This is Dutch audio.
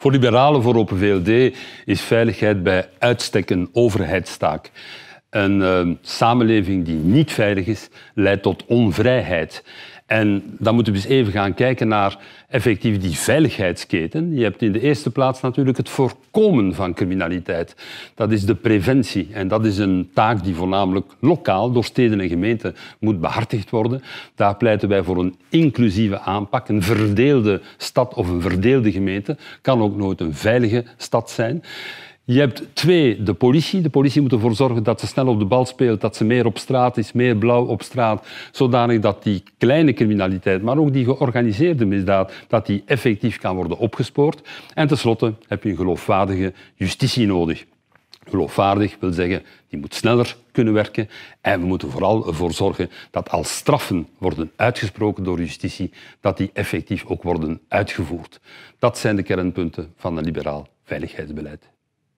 Voor liberalen, voor Open VLD, is veiligheid bij uitstek een overheidstaak. Een ehm, samenleving die niet veilig is, leidt tot onvrijheid. En dan moeten we eens dus even gaan kijken naar effectief die veiligheidsketen. Je hebt in de eerste plaats natuurlijk het voorkomen van criminaliteit. Dat is de preventie. En dat is een taak die voornamelijk lokaal door steden en gemeenten moet behartigd worden. Daar pleiten wij voor een inclusieve aanpak. Een verdeelde stad of een verdeelde gemeente kan ook nooit een veilige stad zijn. Je hebt twee, de politie. De politie moet ervoor zorgen dat ze snel op de bal speelt, dat ze meer op straat is, meer blauw op straat, zodanig dat die kleine criminaliteit, maar ook die georganiseerde misdaad, dat die effectief kan worden opgespoord. En tenslotte heb je een geloofwaardige justitie nodig. Geloofwaardig wil zeggen, die moet sneller kunnen werken. En we moeten vooral ervoor zorgen dat als straffen worden uitgesproken door justitie, dat die effectief ook worden uitgevoerd. Dat zijn de kernpunten van een liberaal veiligheidsbeleid.